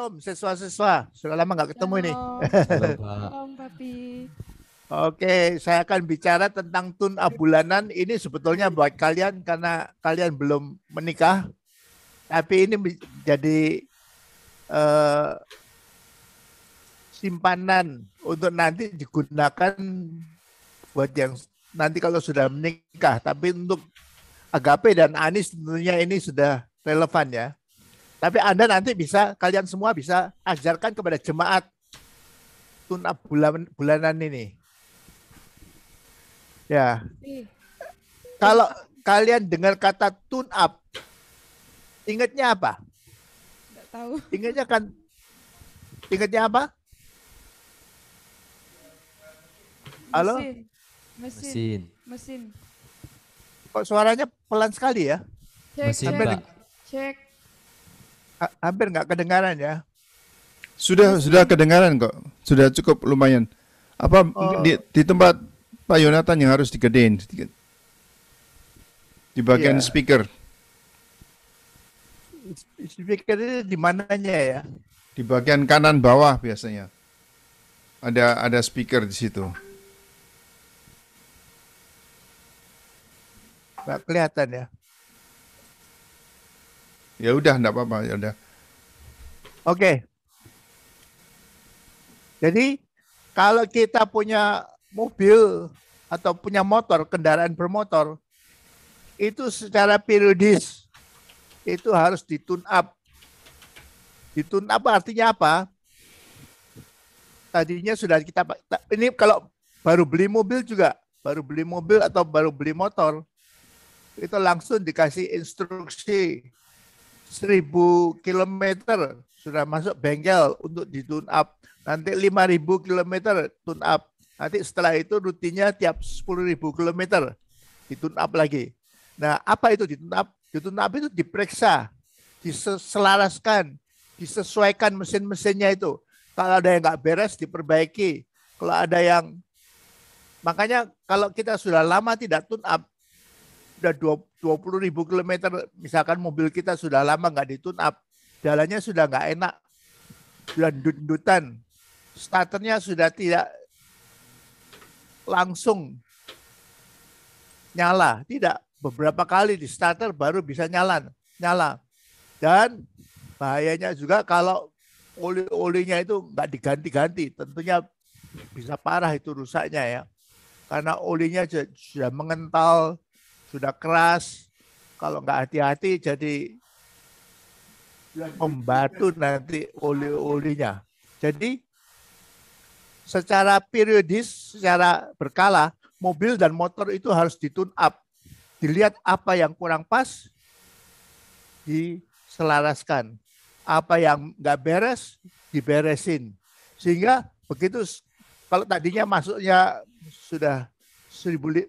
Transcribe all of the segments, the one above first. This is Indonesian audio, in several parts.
Shalom siswa-siswa. Sudah lama nggak ketemu Shalom. ini. Shalom Papi. Oke, saya akan bicara tentang tunabulanan abulanan. Ini sebetulnya buat kalian karena kalian belum menikah. Tapi ini jadi uh, simpanan untuk nanti digunakan buat yang nanti kalau sudah menikah. Tapi untuk Agape dan Anis tentunya ini sudah relevan ya. Tapi Anda nanti bisa, kalian semua bisa ajarkan kepada jemaat tunap ah, bulan, bulanan ini. Ya. Kalau kalian dengar kata tune-up, ingatnya apa? Tidak tahu. Ingatnya kan, ingatnya apa? Halo? Mesin. Mesin. Mesin. Kok suaranya pelan sekali ya? Cek, Mesin, cek. cek hampir nggak kedengaran ya. Sudah sudah kedengaran kok. Sudah cukup lumayan. Apa oh. di, di tempat Pak Yonatan yang harus digedein sedikit. Di bagian yeah. speaker. Speaker itu di mananya ya? Di bagian kanan bawah biasanya. Ada ada speaker di situ. Nggak kelihatan ya. Ya udah enggak apa-apa, ya udah. Oke. Jadi kalau kita punya mobil atau punya motor, kendaraan bermotor, itu secara periodis itu harus ditune up. Ditune up artinya apa? Tadinya sudah kita ini kalau baru beli mobil juga, baru beli mobil atau baru beli motor, itu langsung dikasih instruksi 1000 kilometer sudah masuk bengkel untuk di tune up. Nanti 5000 km tune up. Nanti setelah itu rutinnya tiap 10.000 km di tune up lagi. Nah, apa itu di tune up? Di tune up itu diperiksa, diselaraskan, disesuaikan mesin-mesinnya itu. Kalau ada yang nggak beres diperbaiki. Kalau ada yang makanya kalau kita sudah lama tidak tune up, udah 20 ribu kilometer, misalkan mobil kita sudah lama nggak ditune up, jalannya sudah nggak enak, sudah dutan starternya sudah tidak langsung nyala, tidak beberapa kali di starter baru bisa nyala, nyala. Dan bahayanya juga kalau oli-olinya itu nggak diganti-ganti, tentunya bisa parah itu rusaknya ya. Karena olinya sudah mengental, sudah keras, kalau nggak hati-hati jadi membatu nanti oli-olinya. Jadi secara periodis, secara berkala, mobil dan motor itu harus ditune up. Dilihat apa yang kurang pas, diselaraskan. Apa yang nggak beres, diberesin. Sehingga begitu, kalau tadinya masuknya sudah 15 eh,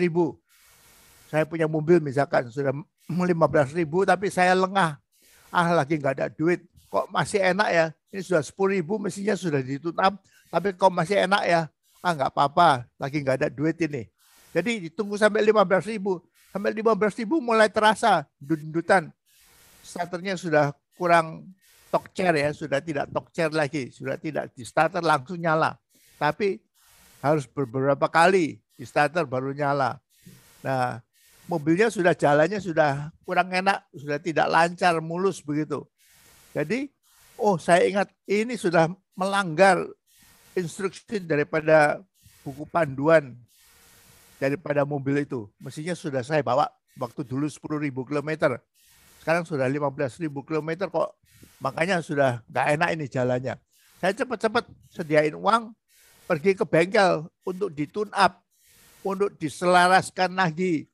ribu, saya punya mobil misalkan sudah 15 ribu tapi saya lengah. Ah lagi nggak ada duit. Kok masih enak ya? Ini sudah 10 ribu mestinya sudah ditutup Tapi kok masih enak ya? Ah nggak apa-apa. Lagi nggak ada duit ini. Jadi ditunggu sampai 15 ribu. Sampai 15 ribu mulai terasa dundutan. Starternya sudah kurang talk chair ya. Sudah tidak talk chair lagi. Sudah tidak di starter langsung nyala. Tapi harus beberapa kali di starter baru nyala. Nah, mobilnya sudah jalannya sudah kurang enak, sudah tidak lancar, mulus begitu. Jadi, oh saya ingat ini sudah melanggar instruksi daripada buku panduan daripada mobil itu. Mesinnya sudah saya bawa waktu dulu 10.000 km. Sekarang sudah 15.000 km kok. Makanya sudah nggak enak ini jalannya. Saya cepat-cepat sediain uang pergi ke bengkel untuk ditune up, untuk diselaraskan lagi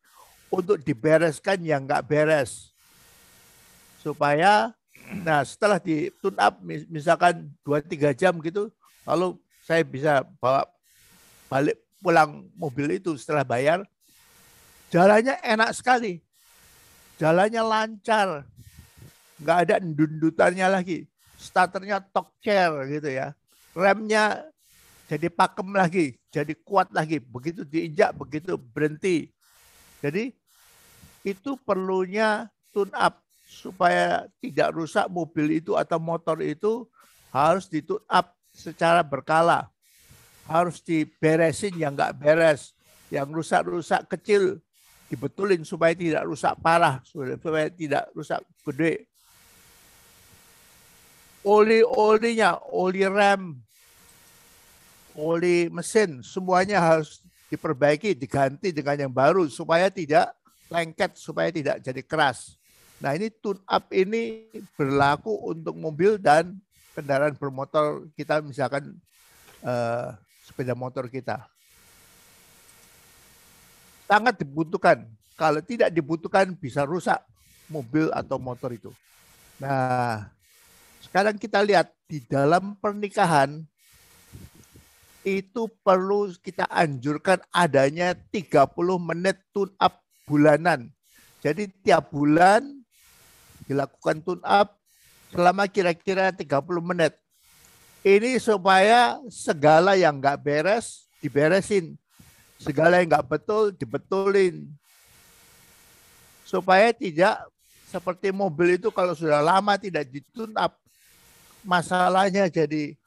untuk dibereskan yang nggak beres. Supaya, nah setelah di tune up misalkan 2-3 jam gitu, lalu saya bisa bawa balik pulang mobil itu setelah bayar, jalannya enak sekali. Jalannya lancar. Nggak ada dundutannya lagi. Starternya tok chair gitu ya. Remnya jadi pakem lagi, jadi kuat lagi. Begitu diinjak, begitu berhenti, jadi itu perlunya tune up supaya tidak rusak mobil itu atau motor itu harus di tune up secara berkala. Harus diberesin yang nggak beres, yang rusak-rusak kecil dibetulin supaya tidak rusak parah, supaya tidak rusak gede. Oli-olinya, oli rem, oli mesin, semuanya harus diperbaiki, diganti dengan yang baru supaya tidak lengket, supaya tidak jadi keras. Nah ini tune up ini berlaku untuk mobil dan kendaraan bermotor kita misalkan eh, sepeda motor kita. Sangat dibutuhkan. Kalau tidak dibutuhkan bisa rusak mobil atau motor itu. Nah sekarang kita lihat di dalam pernikahan itu perlu kita anjurkan adanya 30 menit tune up bulanan. Jadi tiap bulan dilakukan tune up selama kira-kira 30 menit. Ini supaya segala yang nggak beres diberesin. Segala yang nggak betul dibetulin. Supaya tidak seperti mobil itu kalau sudah lama tidak ditune up masalahnya jadi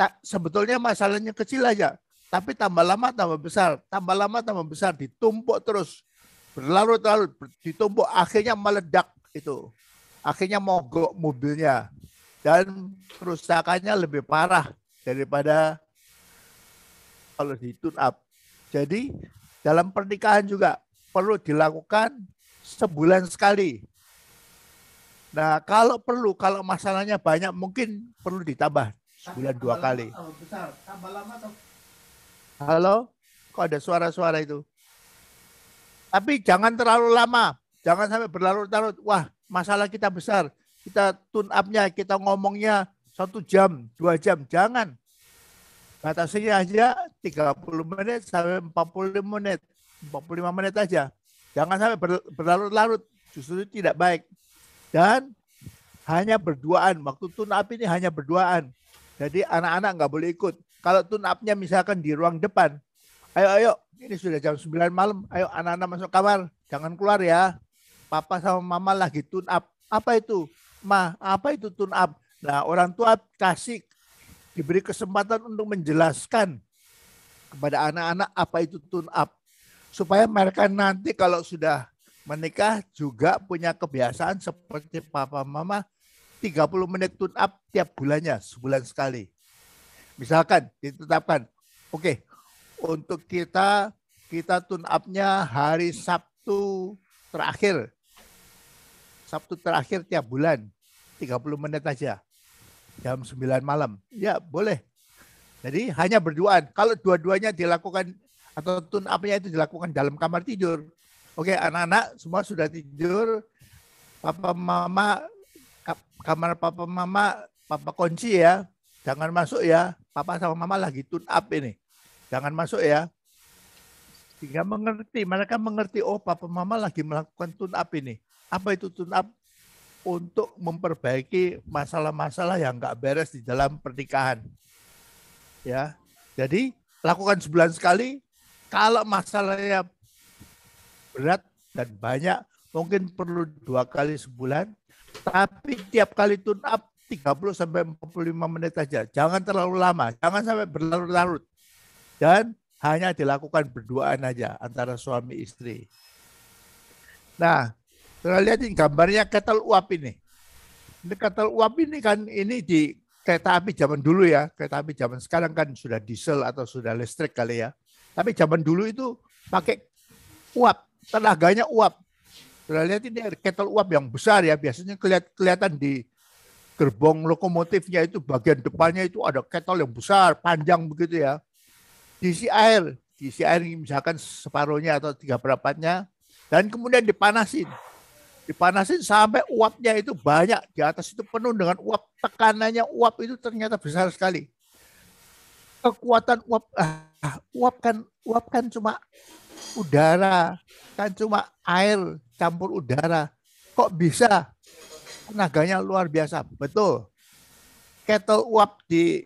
tak, sebetulnya masalahnya kecil aja, tapi tambah lama tambah besar, tambah lama tambah besar, ditumpuk terus, berlarut-larut, ditumpuk, akhirnya meledak itu. Akhirnya mogok mobilnya. Dan kerusakannya lebih parah daripada kalau di tune up. Jadi dalam pernikahan juga perlu dilakukan sebulan sekali. Nah, kalau perlu, kalau masalahnya banyak, mungkin perlu ditambah sebulan dua kali. Halo, kok ada suara-suara itu? Tapi jangan terlalu lama, jangan sampai berlarut-larut. Wah, masalah kita besar. Kita tune up-nya, kita ngomongnya satu jam, dua jam. Jangan. Batasnya aja 30 menit sampai puluh menit. 45 menit aja. Jangan sampai berlarut-larut. Justru tidak baik. Dan hanya berduaan. Waktu tune up ini hanya berduaan jadi anak-anak nggak boleh ikut. Kalau tune up misalkan di ruang depan, ayo ayo, ini sudah jam 9 malam, ayo anak-anak masuk kamar, jangan keluar ya. Papa sama mama lagi tune up. Apa itu? Ma, apa itu tune up? Nah, orang tua kasih diberi kesempatan untuk menjelaskan kepada anak-anak apa itu tune up supaya mereka nanti kalau sudah menikah juga punya kebiasaan seperti papa mama 30 menit tune up tiap bulannya, sebulan sekali. Misalkan ditetapkan, oke, okay, untuk kita, kita tune up-nya hari Sabtu terakhir. Sabtu terakhir tiap bulan, 30 menit aja, jam 9 malam. Ya, boleh. Jadi hanya berduaan. Kalau dua-duanya dilakukan atau tune up-nya itu dilakukan dalam kamar tidur. Oke, anak-anak semua sudah tidur. Papa mama kamar papa mama papa kunci ya jangan masuk ya papa sama mama lagi tune up ini jangan masuk ya sehingga mengerti mereka mengerti oh papa mama lagi melakukan tune up ini apa itu tune up untuk memperbaiki masalah-masalah yang nggak beres di dalam pernikahan ya jadi lakukan sebulan sekali kalau masalahnya berat dan banyak mungkin perlu dua kali sebulan tapi tiap kali tune up 30 sampai 45 menit saja. Jangan terlalu lama, jangan sampai berlarut-larut. Dan hanya dilakukan berduaan aja antara suami istri. Nah, kita lihat ini gambarnya ketel uap ini. Ini ketel uap ini kan ini di kereta api zaman dulu ya. Kereta api zaman sekarang kan sudah diesel atau sudah listrik kali ya. Tapi zaman dulu itu pakai uap, tenaganya uap. Sudah lihat ini kettle uap yang besar ya, biasanya kelihatan di gerbong lokomotifnya itu bagian depannya itu ada kettle yang besar, panjang begitu ya. Diisi air, diisi air misalkan separuhnya atau tiga perapatnya, dan kemudian dipanasin. Dipanasin sampai uapnya itu banyak, di atas itu penuh dengan uap, tekanannya uap itu ternyata besar sekali. Kekuatan uap ah, uap kan uap kan cuma udara kan cuma air campur udara kok bisa tenaganya luar biasa betul kettle uap di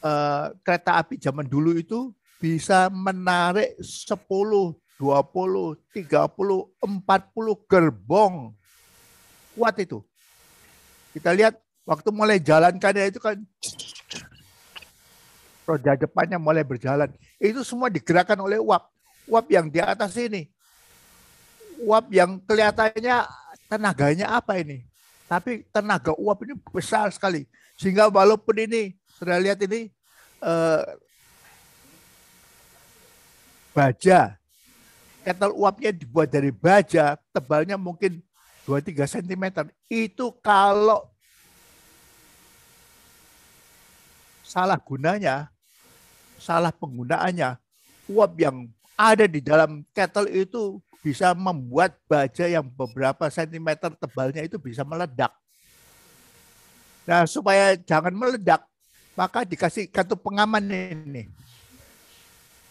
uh, kereta api zaman dulu itu bisa menarik 10 20 30 40 gerbong kuat itu kita lihat waktu mulai jalankan ya itu kan roda depannya mulai berjalan itu semua digerakkan oleh uap. Uap yang di atas ini. Uap yang kelihatannya tenaganya apa ini? Tapi tenaga uap ini besar sekali. Sehingga walaupun ini, sudah lihat ini, eh, baja, ketel uapnya dibuat dari baja, tebalnya mungkin 2-3 cm. Itu kalau salah gunanya, salah penggunaannya, uap yang ada di dalam kettle itu bisa membuat baja yang beberapa sentimeter tebalnya itu bisa meledak. Nah, supaya jangan meledak, maka dikasih kartu pengaman ini.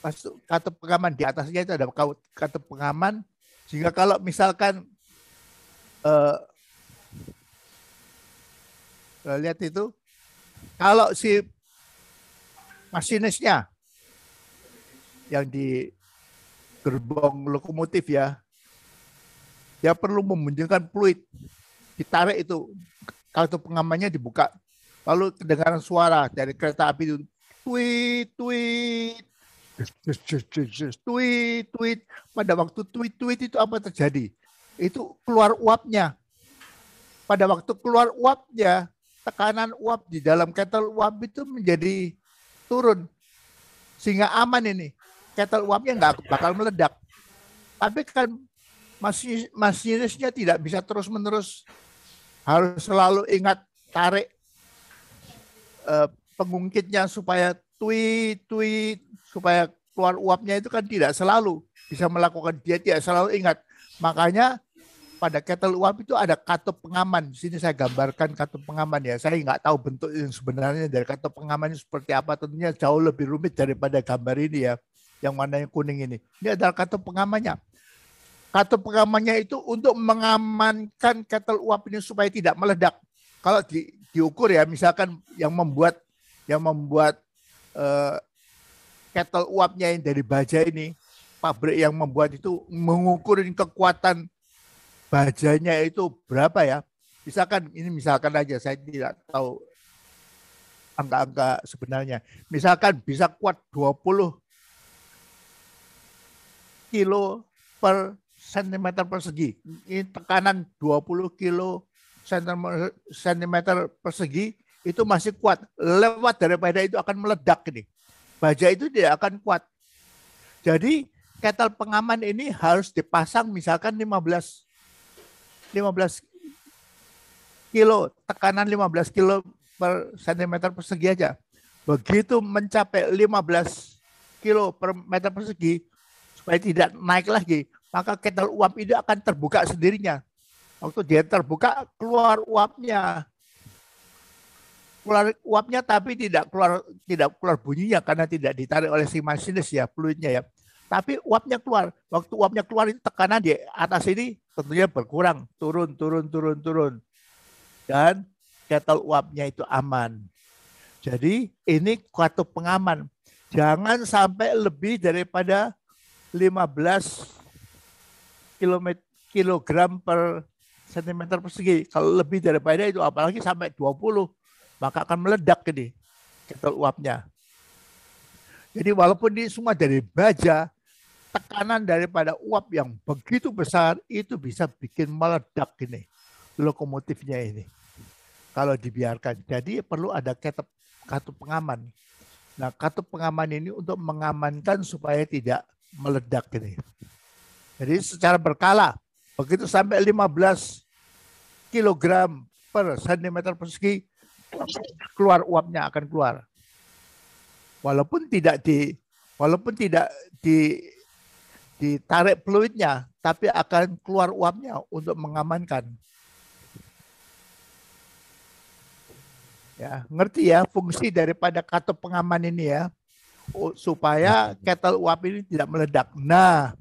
Masuk kartu pengaman di atasnya itu ada kartu pengaman sehingga kalau misalkan eh, eh lihat itu kalau si masinisnya yang di gerbong lokomotif ya dia perlu memunculkan fluid ditarik itu kalau pengamannya dibuka lalu kedengaran suara dari kereta api itu tweet tweet tweet tweet pada waktu tweet tweet itu apa terjadi itu keluar uapnya pada waktu keluar uapnya tekanan uap di dalam ketel uap itu menjadi turun sehingga aman ini kettle uapnya nggak bakal meledak tapi kan masih masinisnya tidak bisa terus menerus harus selalu ingat tarik eh, pengungkitnya supaya tui tui supaya keluar uapnya itu kan tidak selalu bisa melakukan dia tidak selalu ingat makanya pada kettle uap itu ada katup pengaman. Di sini saya gambarkan katup pengaman ya. Saya nggak tahu bentuk yang sebenarnya dari katup pengaman itu seperti apa. Tentunya jauh lebih rumit daripada gambar ini ya. Yang warnanya kuning ini. Ini adalah katup pengamannya. Katup pengamannya itu untuk mengamankan kettle uap ini supaya tidak meledak. Kalau di, diukur ya, misalkan yang membuat yang membuat uh, eh, kettle uapnya yang dari baja ini, pabrik yang membuat itu mengukurin kekuatan bajanya itu berapa ya? Misalkan ini misalkan aja saya tidak tahu angka-angka sebenarnya. Misalkan bisa kuat 20 kilo per sentimeter persegi. Ini tekanan 20 kilo sentimeter persegi itu masih kuat. Lewat daripada itu akan meledak ini. Baja itu tidak akan kuat. Jadi ketel pengaman ini harus dipasang misalkan 15 15 kilo, tekanan 15 kilo per sentimeter persegi aja. Begitu mencapai 15 kilo per meter persegi, supaya tidak naik lagi, maka kettle uap itu akan terbuka sendirinya. Waktu dia terbuka, keluar uapnya. Keluar uapnya tapi tidak keluar tidak keluar bunyinya karena tidak ditarik oleh si masinis ya, fluidnya ya tapi uapnya keluar. Waktu uapnya keluar itu tekanan di atas ini tentunya berkurang, turun, turun, turun, turun. Dan ketel uapnya itu aman. Jadi ini katup pengaman. Jangan sampai lebih daripada 15 kilogram per sentimeter persegi. Kalau lebih daripada itu, apalagi sampai 20, maka akan meledak ini ketel uapnya. Jadi walaupun ini semua dari baja, tekanan daripada uap yang begitu besar itu bisa bikin meledak ini lokomotifnya ini kalau dibiarkan. Jadi perlu ada ketep, katup pengaman. Nah katup pengaman ini untuk mengamankan supaya tidak meledak ini. Jadi secara berkala begitu sampai 15 kg per sentimeter persegi keluar uapnya akan keluar. Walaupun tidak di walaupun tidak di ditarik peluitnya, tapi akan keluar uapnya untuk mengamankan. Ya, ngerti ya fungsi daripada katup pengaman ini ya, supaya ketel uap ini tidak meledak. Nah,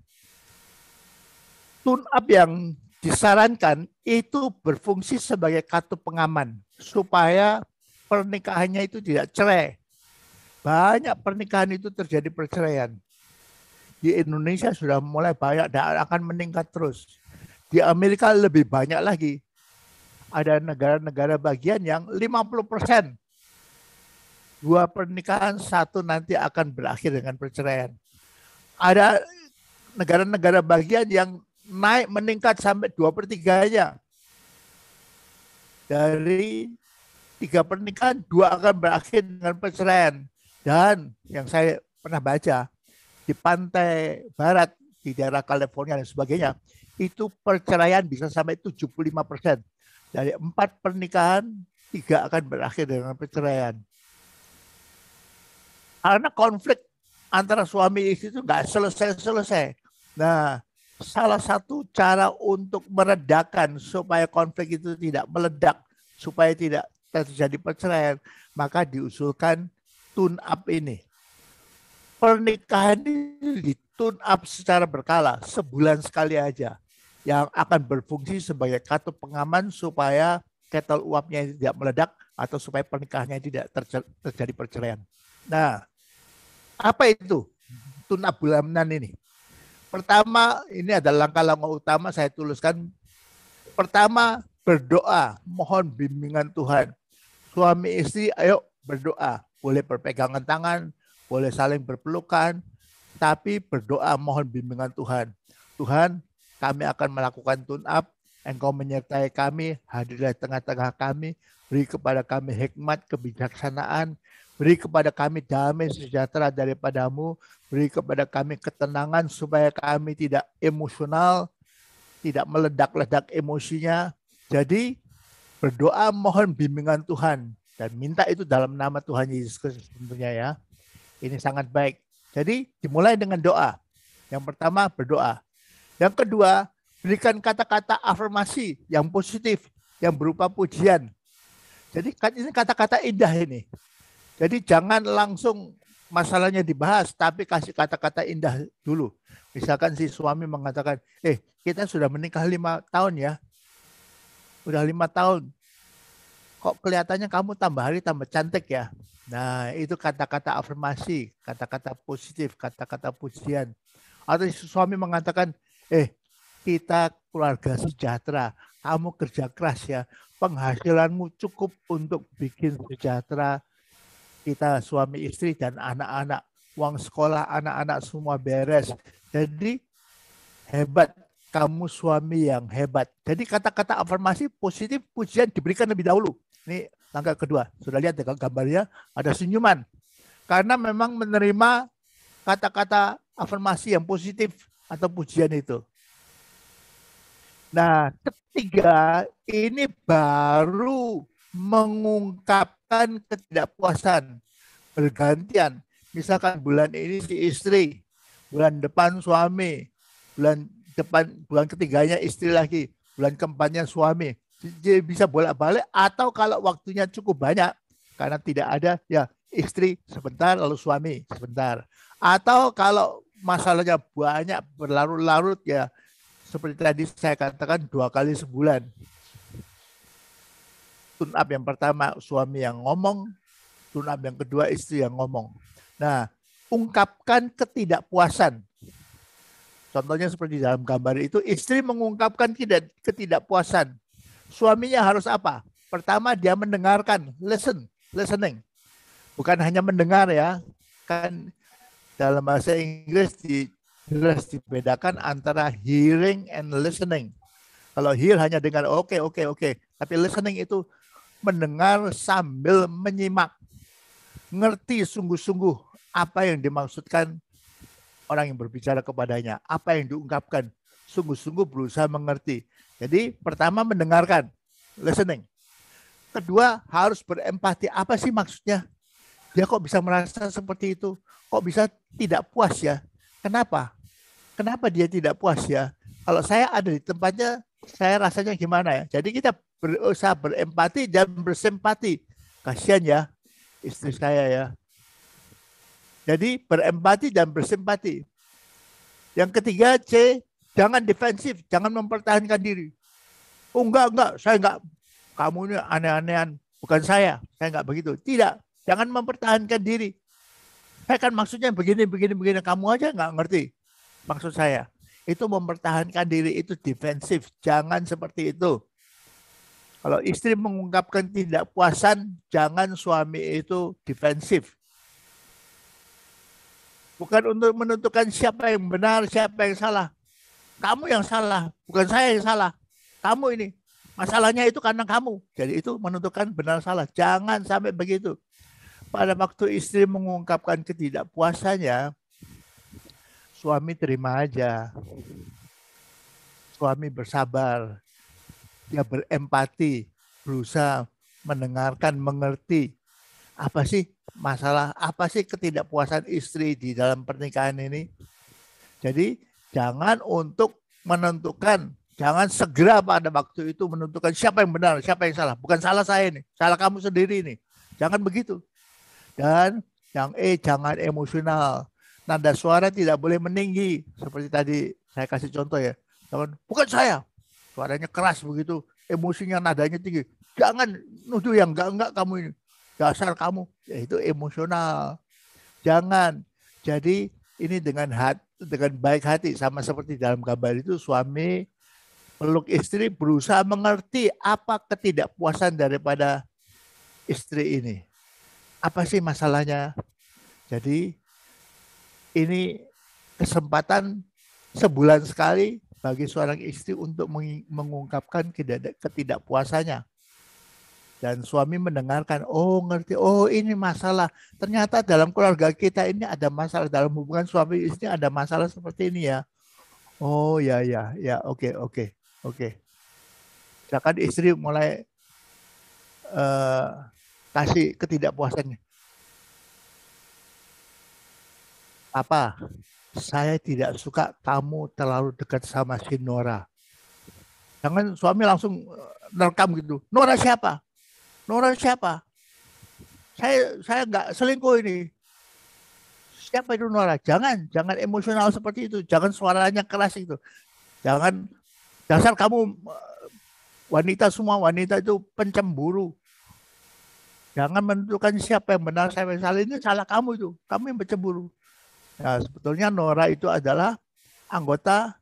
tune up yang disarankan itu berfungsi sebagai katup pengaman supaya pernikahannya itu tidak cerai. Banyak pernikahan itu terjadi perceraian di Indonesia sudah mulai banyak dan akan meningkat terus. Di Amerika lebih banyak lagi. Ada negara-negara bagian yang 50 persen dua pernikahan satu nanti akan berakhir dengan perceraian. Ada negara-negara bagian yang naik meningkat sampai dua per tiganya. Dari tiga pernikahan, dua akan berakhir dengan perceraian. Dan yang saya pernah baca, di pantai barat di daerah California dan sebagainya itu perceraian bisa sampai 75 persen dari empat pernikahan tiga akan berakhir dengan perceraian karena konflik antara suami istri itu nggak selesai-selesai. Nah, salah satu cara untuk meredakan supaya konflik itu tidak meledak, supaya tidak terjadi perceraian, maka diusulkan tune up ini pernikahan ini ditun up secara berkala sebulan sekali aja yang akan berfungsi sebagai kartu pengaman supaya ketel uapnya tidak meledak atau supaya pernikahannya tidak terjadi perceraian. Nah, apa itu tuna bulanan ini? Pertama, ini adalah langkah-langkah utama saya tuliskan. Pertama, berdoa, mohon bimbingan Tuhan. Suami istri, ayo berdoa. Boleh berpegangan tangan, boleh saling berpelukan, tapi berdoa mohon bimbingan Tuhan. Tuhan, kami akan melakukan tune up, Engkau menyertai kami, hadirlah tengah-tengah kami, beri kepada kami hikmat, kebijaksanaan, beri kepada kami damai sejahtera daripadamu, beri kepada kami ketenangan supaya kami tidak emosional, tidak meledak-ledak emosinya. Jadi berdoa mohon bimbingan Tuhan dan minta itu dalam nama Tuhan Yesus Kristus tentunya ya. Ini sangat baik. Jadi dimulai dengan doa. Yang pertama berdoa. Yang kedua, berikan kata-kata afirmasi yang positif, yang berupa pujian. Jadi kan ini kata-kata indah ini. Jadi jangan langsung masalahnya dibahas, tapi kasih kata-kata indah dulu. Misalkan si suami mengatakan, eh kita sudah menikah lima tahun ya. Udah lima tahun, kok kelihatannya kamu tambah hari tambah cantik ya. Nah, itu kata-kata afirmasi, kata-kata positif, kata-kata pujian. Atau suami mengatakan, eh kita keluarga sejahtera, kamu kerja keras ya, penghasilanmu cukup untuk bikin sejahtera kita suami istri dan anak-anak. Uang sekolah anak-anak semua beres. Jadi hebat kamu suami yang hebat. Jadi kata-kata afirmasi positif pujian diberikan lebih dahulu. Ini langkah kedua. Sudah lihat ya gambarnya ada senyuman. Karena memang menerima kata-kata afirmasi yang positif atau pujian itu. Nah, ketiga ini baru mengungkapkan ketidakpuasan bergantian. Misalkan bulan ini si istri, bulan depan suami, bulan depan bulan ketiganya istri lagi, bulan keempatnya suami dia bisa bolak-balik atau kalau waktunya cukup banyak karena tidak ada ya istri sebentar lalu suami sebentar atau kalau masalahnya banyak berlarut-larut ya seperti tadi saya katakan dua kali sebulan tune up yang pertama suami yang ngomong tune up yang kedua istri yang ngomong nah ungkapkan ketidakpuasan contohnya seperti dalam gambar itu istri mengungkapkan tidak ketidakpuasan suaminya harus apa? Pertama dia mendengarkan, listen, listening. Bukan hanya mendengar ya. Kan dalam bahasa Inggris di, jelas dibedakan antara hearing and listening. Kalau hear hanya dengar oke, okay, oke, okay, oke. Okay. Tapi listening itu mendengar sambil menyimak. Ngerti sungguh-sungguh apa yang dimaksudkan orang yang berbicara kepadanya. Apa yang diungkapkan. Sungguh-sungguh berusaha mengerti. Jadi pertama mendengarkan, listening. Kedua harus berempati. Apa sih maksudnya? Dia kok bisa merasa seperti itu? Kok bisa tidak puas ya? Kenapa? Kenapa dia tidak puas ya? Kalau saya ada di tempatnya, saya rasanya gimana ya? Jadi kita berusaha berempati dan bersimpati. Kasihan ya istri saya ya. Jadi berempati dan bersimpati. Yang ketiga C Jangan defensif, jangan mempertahankan diri. Oh enggak, enggak, saya enggak. Kamu ini aneh-anehan. Bukan saya, saya enggak begitu. Tidak, jangan mempertahankan diri. Saya kan maksudnya begini, begini, begini. Kamu aja enggak ngerti maksud saya. Itu mempertahankan diri, itu defensif. Jangan seperti itu. Kalau istri mengungkapkan tidak puasan, jangan suami itu defensif. Bukan untuk menentukan siapa yang benar, siapa yang salah. Kamu yang salah, bukan saya yang salah. Kamu ini. Masalahnya itu karena kamu. Jadi itu menentukan benar salah. Jangan sampai begitu. Pada waktu istri mengungkapkan ketidakpuasannya, suami terima aja. Suami bersabar. Dia berempati, berusaha mendengarkan, mengerti. Apa sih masalah, apa sih ketidakpuasan istri di dalam pernikahan ini? Jadi Jangan untuk menentukan, jangan segera pada waktu itu menentukan siapa yang benar, siapa yang salah. Bukan salah saya nih, salah kamu sendiri nih. Jangan begitu. Dan yang E, jangan emosional. Nada suara tidak boleh meninggi. Seperti tadi saya kasih contoh ya. Teman, bukan saya. Suaranya keras begitu, emosinya nadanya tinggi. Jangan nuduh yang enggak-enggak kamu ini dasar kamu itu emosional. Jangan. Jadi ini dengan hat, dengan baik hati sama seperti dalam gambar itu suami peluk istri berusaha mengerti apa ketidakpuasan daripada istri ini. Apa sih masalahnya? Jadi ini kesempatan sebulan sekali bagi seorang istri untuk mengungkapkan ketidakpuasannya dan suami mendengarkan, oh ngerti, oh ini masalah. Ternyata dalam keluarga kita ini ada masalah dalam hubungan suami istri ada masalah seperti ini ya. Oh ya ya ya, oke okay, oke okay, oke. Okay. Silakan istri mulai uh, kasih ketidakpuasannya. Apa? Saya tidak suka kamu terlalu dekat sama si Nora. Jangan suami langsung eh, nerekam gitu. Nora siapa? Nora siapa? Saya saya nggak selingkuh ini. Siapa itu Nora? Jangan, jangan emosional seperti itu. Jangan suaranya keras itu. Jangan dasar kamu eh, wanita semua wanita itu pencemburu. Jangan menentukan siapa yang benar, saya yang salah. Ini salah kamu itu. Kamu yang pencemburu. Nah, sebetulnya Nora itu adalah anggota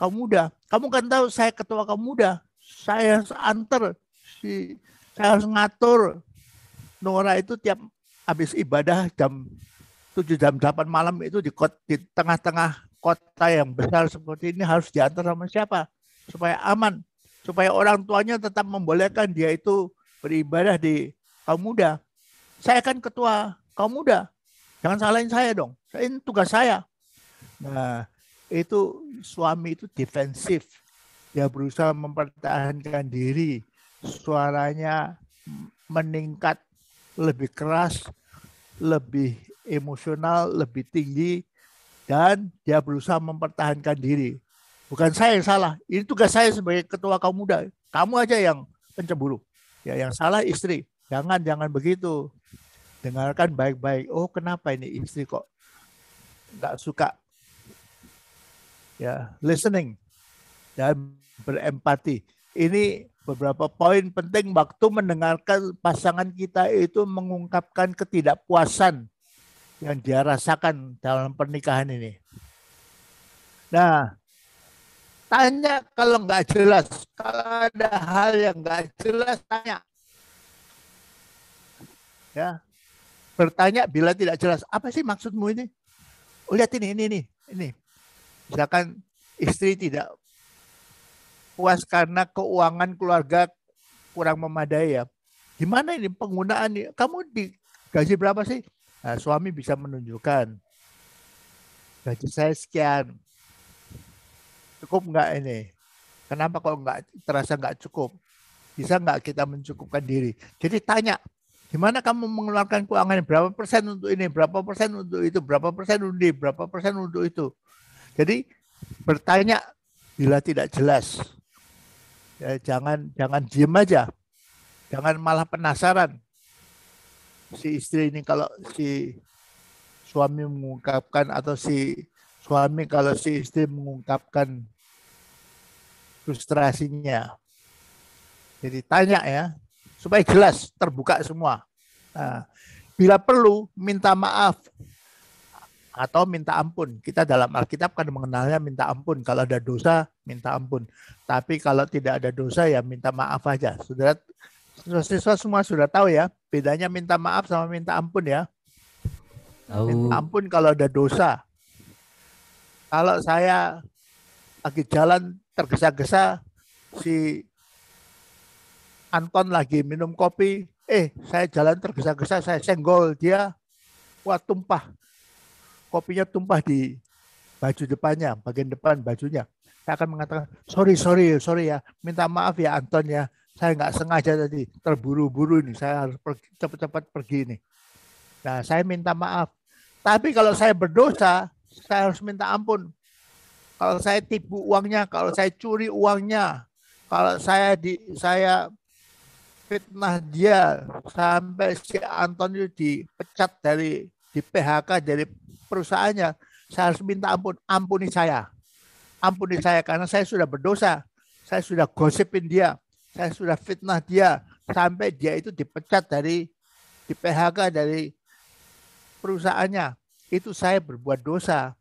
kaum muda. Kamu kan tahu saya ketua kaum muda. Saya antar si saya harus ngatur Nora itu tiap habis ibadah jam 7 jam 8 malam itu di tengah-tengah kota yang besar seperti ini harus diantar sama siapa supaya aman supaya orang tuanya tetap membolehkan dia itu beribadah di kaum muda. Saya kan ketua kaum muda. Jangan salahin saya dong. Saya Ini tugas saya. Nah, itu suami itu defensif. Dia berusaha mempertahankan diri suaranya meningkat lebih keras, lebih emosional, lebih tinggi, dan dia berusaha mempertahankan diri. Bukan saya yang salah, ini tugas saya sebagai ketua kaum muda. Kamu aja yang pencemburu. Ya, yang salah istri. Jangan, jangan begitu. Dengarkan baik-baik. Oh, kenapa ini istri kok nggak suka? Ya, listening dan berempati. Ini beberapa poin penting waktu mendengarkan pasangan kita itu mengungkapkan ketidakpuasan yang dia rasakan dalam pernikahan ini. Nah, tanya kalau nggak jelas. Kalau ada hal yang nggak jelas, tanya. Ya, bertanya bila tidak jelas. Apa sih maksudmu ini? Oh, lihat ini, ini, ini, ini. Misalkan istri tidak puas karena keuangan keluarga kurang memadai ya. Gimana ini penggunaan? Kamu digaji berapa sih? Nah, suami bisa menunjukkan gaji saya sekian. Cukup enggak ini? Kenapa kok enggak terasa enggak cukup? Bisa enggak kita mencukupkan diri? Jadi tanya, gimana kamu mengeluarkan keuangan berapa persen untuk ini, berapa persen untuk itu, berapa persen untuk ini, berapa persen untuk itu. Jadi bertanya bila tidak jelas Eh, jangan jangan diem aja. Jangan malah penasaran. Si istri ini kalau si suami mengungkapkan atau si suami kalau si istri mengungkapkan frustrasinya. Jadi tanya ya, supaya jelas, terbuka semua. Nah, bila perlu minta maaf atau minta ampun. Kita dalam Alkitab kan mengenalnya minta ampun. Kalau ada dosa, minta ampun. Tapi kalau tidak ada dosa ya minta maaf aja. Saudara siswa semua sudah tahu ya, bedanya minta maaf sama minta ampun ya. Tahu. Minta ampun kalau ada dosa. Kalau saya lagi jalan tergesa-gesa si Anton lagi minum kopi, eh saya jalan tergesa-gesa saya senggol dia, wah tumpah kopinya tumpah di baju depannya, bagian depan bajunya. Saya akan mengatakan, sorry, sorry, sorry ya. Minta maaf ya Anton ya. Saya nggak sengaja tadi terburu-buru ini. Saya harus cepat-cepat pergi ini. Nah, saya minta maaf. Tapi kalau saya berdosa, saya harus minta ampun. Kalau saya tipu uangnya, kalau saya curi uangnya, kalau saya di saya fitnah dia sampai si Anton itu dipecat dari di PHK dari perusahaannya, saya harus minta ampun, ampuni saya. Ampuni saya karena saya sudah berdosa. Saya sudah gosipin dia, saya sudah fitnah dia sampai dia itu dipecat dari di PHK dari perusahaannya. Itu saya berbuat dosa.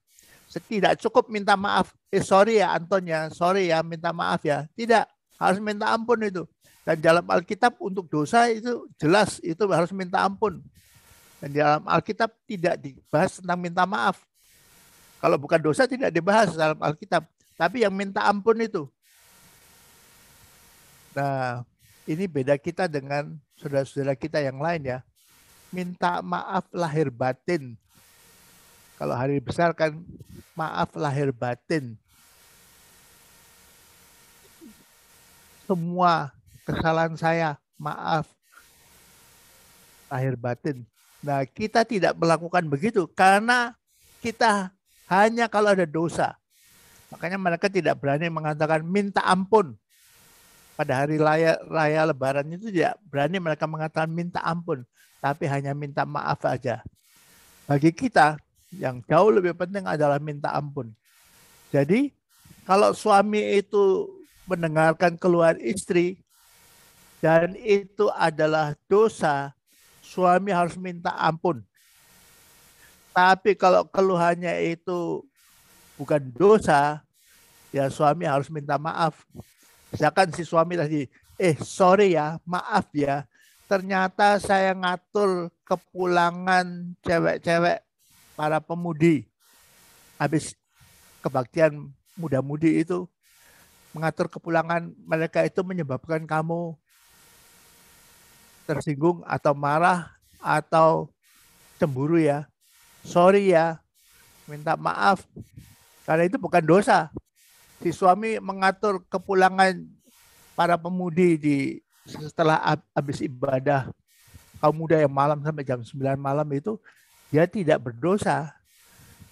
Tidak cukup minta maaf. Eh sorry ya Anton ya sorry ya minta maaf ya. Tidak, harus minta ampun itu. Dan dalam Alkitab untuk dosa itu jelas itu harus minta ampun. Dan di dalam Alkitab tidak dibahas tentang minta maaf. Kalau bukan dosa tidak dibahas dalam Alkitab. Tapi yang minta ampun itu. Nah, ini beda kita dengan saudara-saudara kita yang lain ya. Minta maaf lahir batin. Kalau hari besar kan maaf lahir batin. Semua kesalahan saya maaf lahir batin. Nah, kita tidak melakukan begitu karena kita hanya kalau ada dosa. Makanya mereka tidak berani mengatakan minta ampun. Pada hari raya, raya lebaran itu tidak berani mereka mengatakan minta ampun. Tapi hanya minta maaf aja. Bagi kita, yang jauh lebih penting adalah minta ampun. Jadi, kalau suami itu mendengarkan keluar istri, dan itu adalah dosa, suami harus minta ampun. Tapi kalau keluhannya itu bukan dosa, ya suami harus minta maaf. Misalkan si suami tadi, eh sorry ya, maaf ya. Ternyata saya ngatur kepulangan cewek-cewek para pemudi. Habis kebaktian muda-mudi itu mengatur kepulangan mereka itu menyebabkan kamu tersinggung atau marah atau cemburu ya. Sorry ya. Minta maaf. Karena itu bukan dosa. Si suami mengatur kepulangan para pemudi di setelah habis ibadah kaum muda yang malam sampai jam 9 malam itu dia tidak berdosa.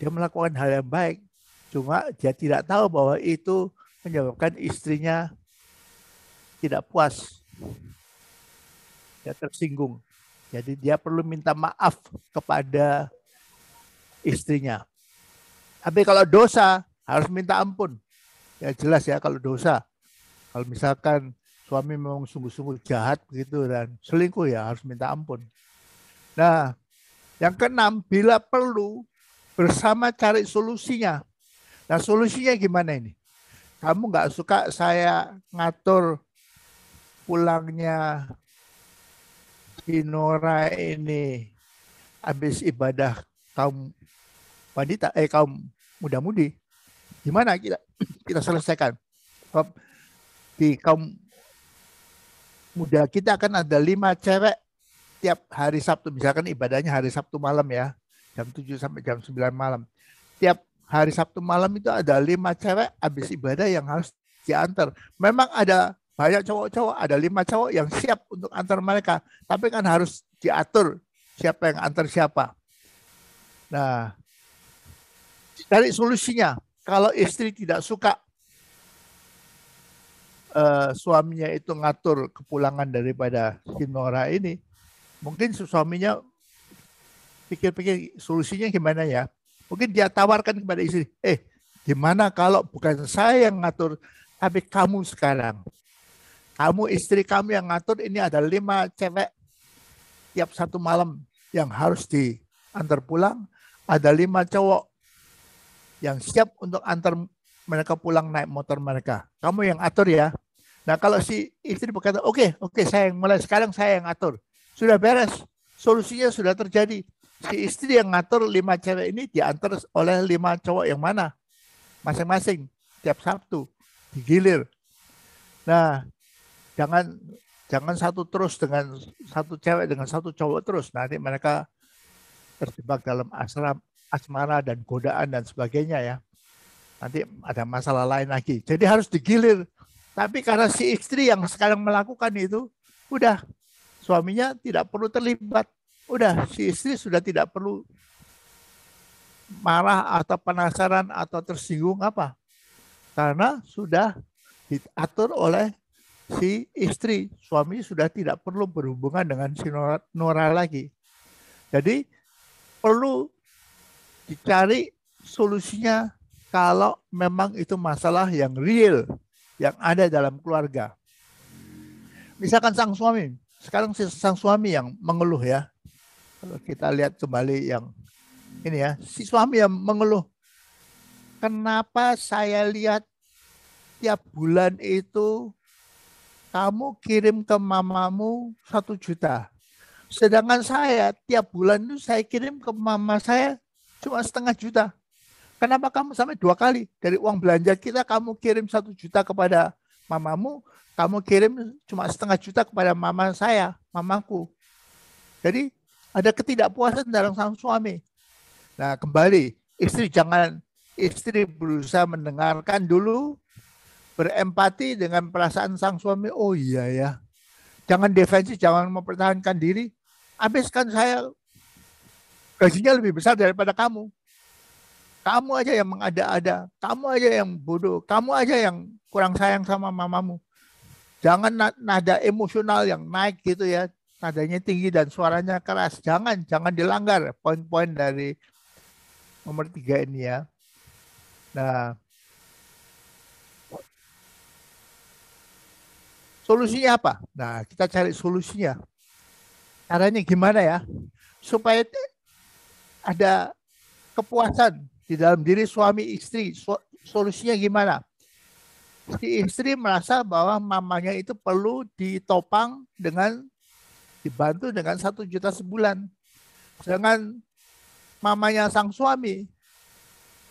Dia melakukan hal yang baik. Cuma dia tidak tahu bahwa itu menyebabkan istrinya tidak puas ya, tersinggung. Jadi dia perlu minta maaf kepada istrinya. Tapi kalau dosa harus minta ampun. Ya jelas ya kalau dosa. Kalau misalkan suami memang sungguh-sungguh jahat begitu dan selingkuh ya harus minta ampun. Nah, yang keenam bila perlu bersama cari solusinya. Nah solusinya gimana ini? Kamu nggak suka saya ngatur pulangnya Kinora ini habis ibadah kaum wanita eh kaum muda-mudi gimana kita kita selesaikan di kaum muda kita akan ada lima cewek tiap hari Sabtu misalkan ibadahnya hari Sabtu malam ya jam 7 sampai jam 9 malam tiap hari Sabtu malam itu ada lima cewek habis ibadah yang harus diantar memang ada banyak cowok-cowok ada lima cowok yang siap untuk antar mereka tapi kan harus diatur siapa yang antar siapa nah cari solusinya kalau istri tidak suka uh, suaminya itu ngatur kepulangan daripada Sinora ini mungkin suaminya pikir-pikir solusinya gimana ya mungkin dia tawarkan kepada istri eh gimana kalau bukan saya yang ngatur tapi kamu sekarang kamu istri kamu yang ngatur ini ada lima cewek tiap satu malam yang harus diantar pulang, ada lima cowok yang siap untuk antar mereka pulang naik motor mereka. Kamu yang atur ya. Nah kalau si istri berkata, oke, okay, oke okay, saya yang mulai sekarang saya yang atur. Sudah beres, solusinya sudah terjadi. Si istri yang ngatur lima cewek ini diantar oleh lima cowok yang mana? Masing-masing, tiap Sabtu, digilir. Nah, jangan jangan satu terus dengan satu cewek dengan satu cowok terus nanti mereka terjebak dalam asram asmara dan godaan dan sebagainya ya nanti ada masalah lain lagi jadi harus digilir tapi karena si istri yang sekarang melakukan itu udah suaminya tidak perlu terlibat udah si istri sudah tidak perlu marah atau penasaran atau tersinggung apa karena sudah diatur oleh si istri, suami sudah tidak perlu berhubungan dengan si Nora, Nora lagi. Jadi perlu dicari solusinya kalau memang itu masalah yang real yang ada dalam keluarga. Misalkan sang suami, sekarang si sang suami yang mengeluh ya. Kalau kita lihat kembali yang ini ya, si suami yang mengeluh. Kenapa saya lihat tiap bulan itu kamu kirim ke mamamu satu juta. Sedangkan saya tiap bulan itu saya kirim ke mama saya cuma setengah juta. Kenapa kamu sampai dua kali dari uang belanja kita kamu kirim satu juta kepada mamamu, kamu kirim cuma setengah juta kepada mama saya, mamaku. Jadi ada ketidakpuasan dalam sang suami. Nah kembali istri jangan istri berusaha mendengarkan dulu berempati dengan perasaan sang suami. Oh iya ya. Jangan defensif, jangan mempertahankan diri. Habiskan saya gajinya lebih besar daripada kamu. Kamu aja yang mengada-ada, kamu aja yang bodoh, kamu aja yang kurang sayang sama mamamu. Jangan nada emosional yang naik gitu ya, nadanya tinggi dan suaranya keras. Jangan, jangan dilanggar poin-poin dari nomor tiga ini ya. Nah, Solusinya apa? Nah, kita cari solusinya. Caranya gimana ya? Supaya ada kepuasan di dalam diri suami istri. Solusinya gimana? Si istri merasa bahwa mamanya itu perlu ditopang dengan dibantu dengan satu juta sebulan. Sedangkan mamanya sang suami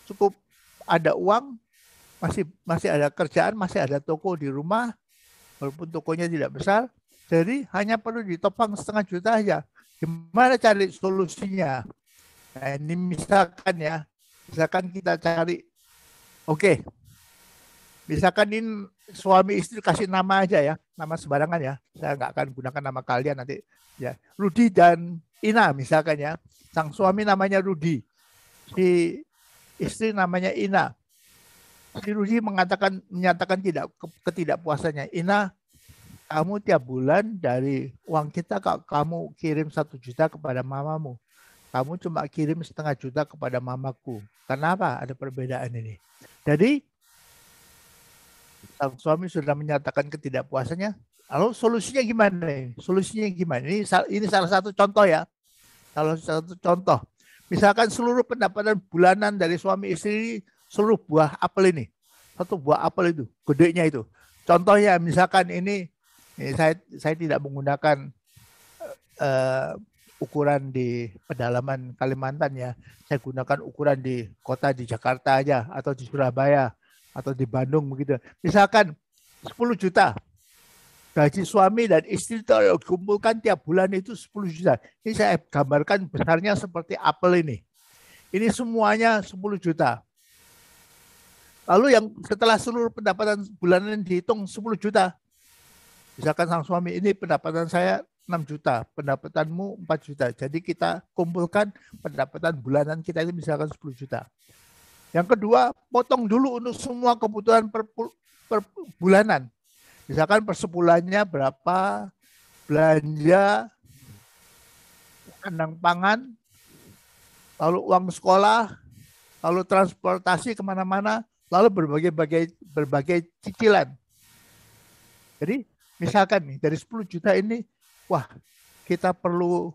cukup ada uang, masih masih ada kerjaan, masih ada toko di rumah, walaupun tokonya tidak besar. Jadi hanya perlu ditopang setengah juta aja. Gimana cari solusinya? Nah, ini misalkan ya, misalkan kita cari, oke, okay, misalkan ini suami istri kasih nama aja ya, nama sembarangan ya. Saya nggak akan gunakan nama kalian nanti. Ya, Rudi dan Ina misalkan ya. Sang suami namanya Rudi, si istri namanya Ina. Firuzi mengatakan menyatakan tidak ketidakpuasannya. Ina, kamu tiap bulan dari uang kita kamu kirim satu juta kepada mamamu. Kamu cuma kirim setengah juta kepada mamaku. Kenapa ada perbedaan ini? Jadi sang suami sudah menyatakan ketidakpuasannya. Lalu solusinya gimana? Solusinya gimana? Ini ini salah satu contoh ya. Salah satu contoh. Misalkan seluruh pendapatan bulanan dari suami istri seluruh buah apel ini. Satu buah apel itu, gedenya itu. Contohnya misalkan ini, ini saya saya tidak menggunakan uh, ukuran di pedalaman Kalimantan ya. Saya gunakan ukuran di kota di Jakarta aja atau di Surabaya atau di Bandung begitu. Misalkan 10 juta gaji suami dan istri itu kumpulkan tiap bulan itu 10 juta. Ini saya gambarkan besarnya seperti apel ini. Ini semuanya 10 juta. Lalu yang setelah seluruh pendapatan bulanan dihitung 10 juta. Misalkan sang suami ini pendapatan saya 6 juta, pendapatanmu 4 juta. Jadi kita kumpulkan pendapatan bulanan kita ini misalkan 10 juta. Yang kedua, potong dulu untuk semua kebutuhan per, per bulanan. Misalkan sebulannya berapa, belanja, kandang pangan, lalu uang sekolah, lalu transportasi kemana-mana, lalu berbagai-bagai berbagai cicilan. Jadi misalkan nih dari 10 juta ini, wah kita perlu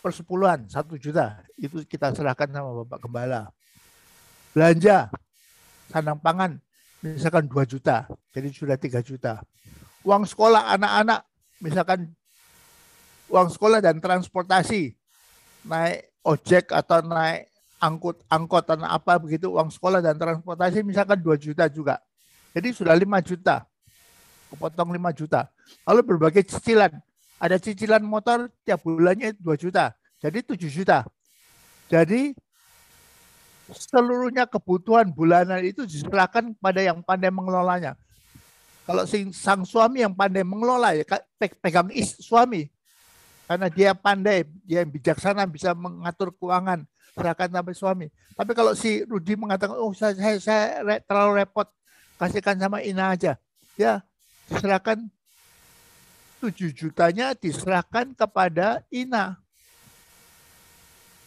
persepuluhan, satu juta. Itu kita serahkan sama Bapak Gembala. Belanja, sandang pangan, misalkan 2 juta, jadi sudah 3 juta. Uang sekolah anak-anak, misalkan uang sekolah dan transportasi, naik ojek atau naik angkut angkutan apa begitu uang sekolah dan transportasi misalkan 2 juta juga. Jadi sudah 5 juta. Kepotong 5 juta. Lalu berbagai cicilan. Ada cicilan motor tiap bulannya 2 juta. Jadi 7 juta. Jadi seluruhnya kebutuhan bulanan itu diserahkan pada yang pandai mengelolanya. Kalau sang suami yang pandai mengelola ya pegang is suami karena dia pandai, dia yang bijaksana bisa mengatur keuangan, serahkan sampai suami. Tapi kalau si Rudi mengatakan, oh saya, saya, saya re, terlalu repot, kasihkan sama Ina aja. Ya, diserahkan 7 jutanya diserahkan kepada Ina.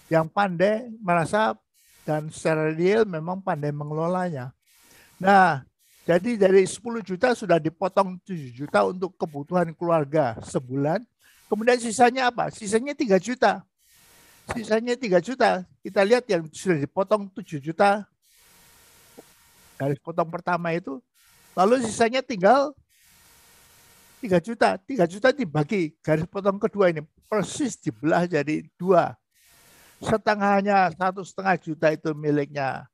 Yang pandai merasa dan secara real memang pandai mengelolanya. Nah, jadi dari 10 juta sudah dipotong 7 juta untuk kebutuhan keluarga sebulan. Kemudian sisanya apa? Sisanya 3 juta sisanya 3 juta. Kita lihat yang sudah dipotong 7 juta garis potong pertama itu, lalu sisanya tinggal 3 juta. 3 juta dibagi garis potong kedua ini persis dibelah jadi dua. Setengahnya satu setengah juta itu miliknya